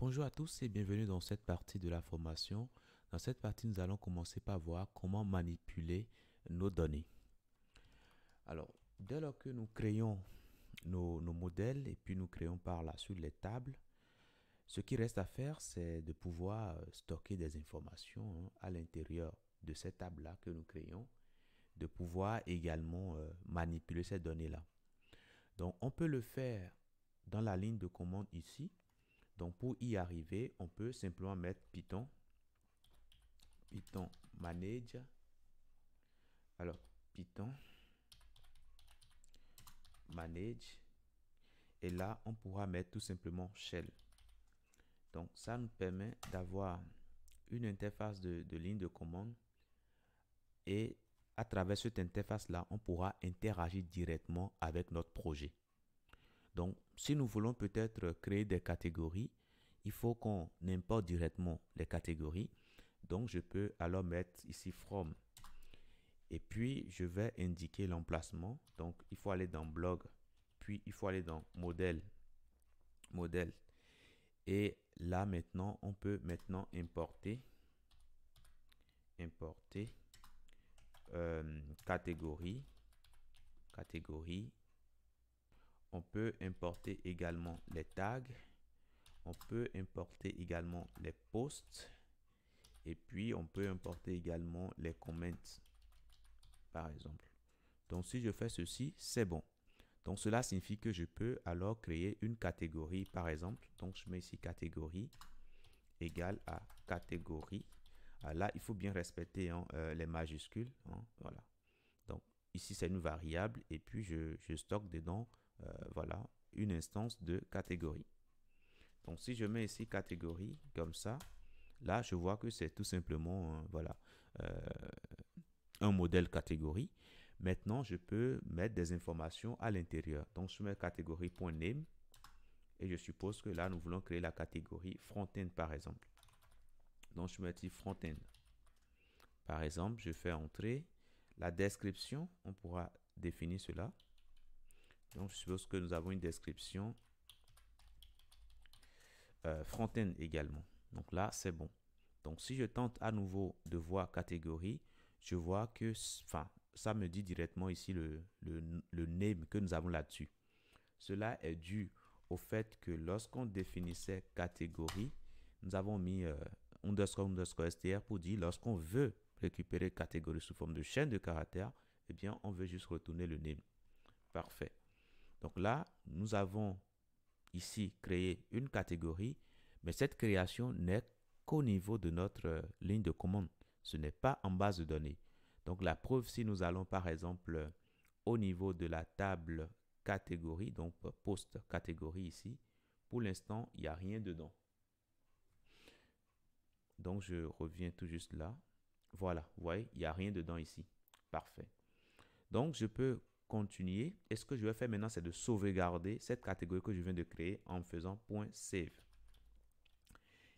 Bonjour à tous et bienvenue dans cette partie de la formation. Dans cette partie, nous allons commencer par voir comment manipuler nos données. Alors, dès lors que nous créons nos, modèles et puis nous créons par là suite les tables, ce qui reste à faire, c'est de pouvoir euh, stocker des informations hein, à l'intérieur de cette table-là que nous créons, de pouvoir également euh, manipuler ces données-là. Donc, on peut le faire dans la ligne de commande ici. Donc pour y arriver, on peut simplement mettre Python. Python manage. Alors Python manage. Et là, on pourra mettre tout simplement shell. Donc ça nous permet d'avoir une interface de, ligne de commande. Et à travers cette interface-là, on pourra interagir directement avec notre projet. Donc, si nous voulons peut-être créer des catégories, il faut qu'on importe directement les catégories. Donc, je peux alors mettre ici from. Et puis, je vais indiquer l'emplacement. Donc, il faut aller dans blog. Puis, il faut aller dans modèle. Modèle. Et là, maintenant, on peut maintenant importer. Importer. Euh, catégorie. Catégorie on peut importer également les tags. On peut importer également les posts. Et puis, on peut importer également les comments, par exemple. Donc, si je fais ceci, c'est bon. Donc, cela signifie que je peux alors créer une catégorie, par exemple. Donc, je mets ici catégorie égale à catégorie. Ah, là, il faut bien respecter hein, euh, les majuscules. Hein, voilà. Donc, ici, c'est une variable. Et puis, je, je stocke dedans euh, voilà, une instance de catégorie. Donc si je mets ici catégorie comme ça, là je vois que c'est tout simplement euh, voilà euh, un modèle catégorie. Maintenant je peux mettre des informations à l'intérieur. Donc je mets catégorie.name et je suppose que là nous voulons créer la catégorie front-end par exemple. Donc je mets ici front-end. Par exemple je fais entrer la description, on pourra définir cela. Donc, je suppose que nous avons une description. Euh, front-end également. Donc là, c'est bon. Donc, si je tente à nouveau de voir catégorie, je vois que, enfin, ça me dit directement ici le, name que nous avons là-dessus. Cela est dû au fait que lorsqu'on définissait catégorie, nous avons mis euh, underscore underscore str pour dire lorsqu'on veut récupérer catégorie sous forme de chaîne de caractère, eh bien, on veut juste retourner le name. Parfait. Donc là, nous avons ici créé une catégorie, mais cette création n'est qu'au niveau de notre euh, ligne de commande. Ce n'est pas en base de données. Donc la preuve, si nous allons par exemple euh, au niveau de la table catégorie, donc euh, post catégorie ici, pour l'instant, il n'y a rien dedans. Donc je reviens tout juste là. Voilà, vous voyez, il n'y a rien dedans ici. Parfait. Donc je peux continuer. Et ce que je vais faire maintenant, c'est de sauvegarder cette catégorie que je viens de créer en faisant .save.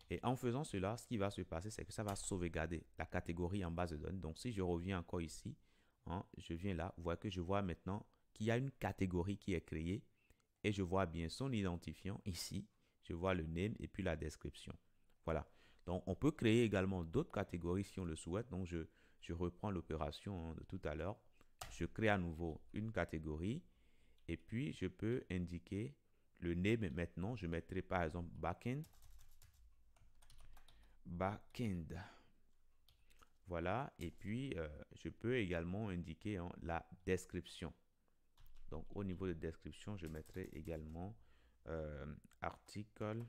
Et en faisant cela, ce qui va se passer, c'est que ça va sauvegarder la catégorie en base de données. Donc, si je reviens encore ici, hein, je viens là, vous voyez que je vois maintenant qu'il y a une catégorie qui est créée et je vois bien son identifiant ici. Je vois le name et puis la description. Voilà. Donc, on peut créer également d'autres catégories si on le souhaite. Donc, je, reprends l'opération hein, de tout à l'heure je crée à nouveau une catégorie et puis je peux indiquer le name maintenant. Je mettrai par exemple backend. Backend. Voilà, et puis euh, je peux également indiquer hein, la description. Donc au niveau de description, je mettrai également euh, article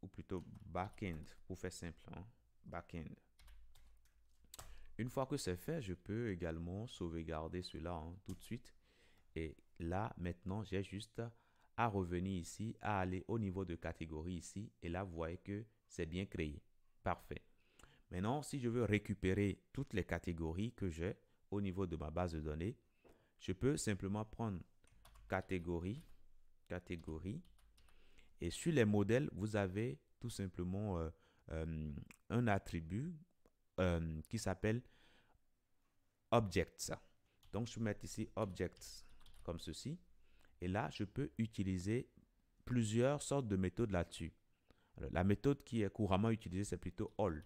ou plutôt backend pour faire simple. Hein, backend. Une fois que c'est fait, je peux également sauvegarder cela hein, tout de suite. Et là, maintenant, j'ai juste à revenir ici, à aller au niveau de catégorie ici. Et là, vous voyez que c'est bien créé. Parfait. Maintenant, si je veux récupérer toutes les catégories que j'ai au niveau de ma base de données, je peux simplement prendre catégorie, catégorie. Et sur les modèles, vous avez tout simplement euh, euh, un attribut euh, qui s'appelle Objects. Donc, je vais mettre ici Objects comme ceci. Et là, je peux utiliser plusieurs sortes de méthodes là-dessus. La méthode qui est couramment utilisée, c'est plutôt All.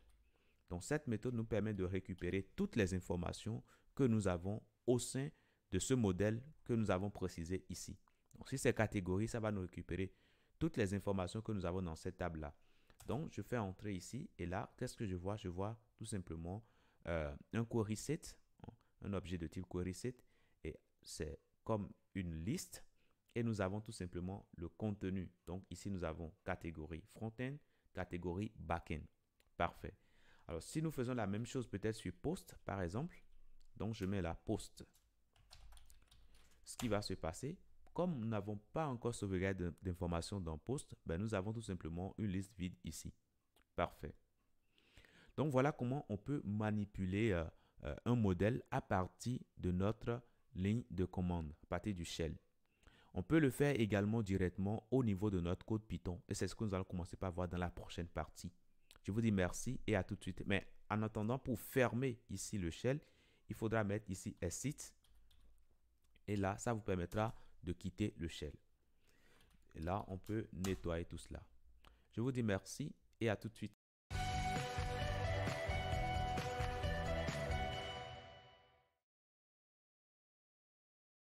Donc, cette méthode nous permet de récupérer toutes les informations que nous avons au sein de ce modèle que nous avons précisé ici. Donc, si c'est catégorie, ça va nous récupérer toutes les informations que nous avons dans cette table-là je fais entrer ici et là, qu'est-ce que je vois Je vois tout simplement euh, un query set, un objet de type query set et c'est comme une liste et nous avons tout simplement le contenu. Donc, ici, nous avons catégorie front-end, catégorie back-end. Parfait. Alors, si nous faisons la même chose peut-être sur post, par exemple, donc je mets la post. Ce qui va se passer, comme nous n'avons pas encore sauvegardé d'informations dans Post, ben nous avons tout simplement une liste vide ici. Parfait. Donc voilà comment on peut manipuler euh, euh, un modèle à partir de notre ligne de commande, à partir du shell. On peut le faire également directement au niveau de notre code Python. Et c'est ce que nous allons commencer par voir dans la prochaine partie. Je vous dis merci et à tout de suite. Mais en attendant, pour fermer ici le shell, il faudra mettre ici exit. Et là, ça vous permettra de quitter le shell. là, on peut nettoyer tout cela. Je vous dis merci et à tout de suite.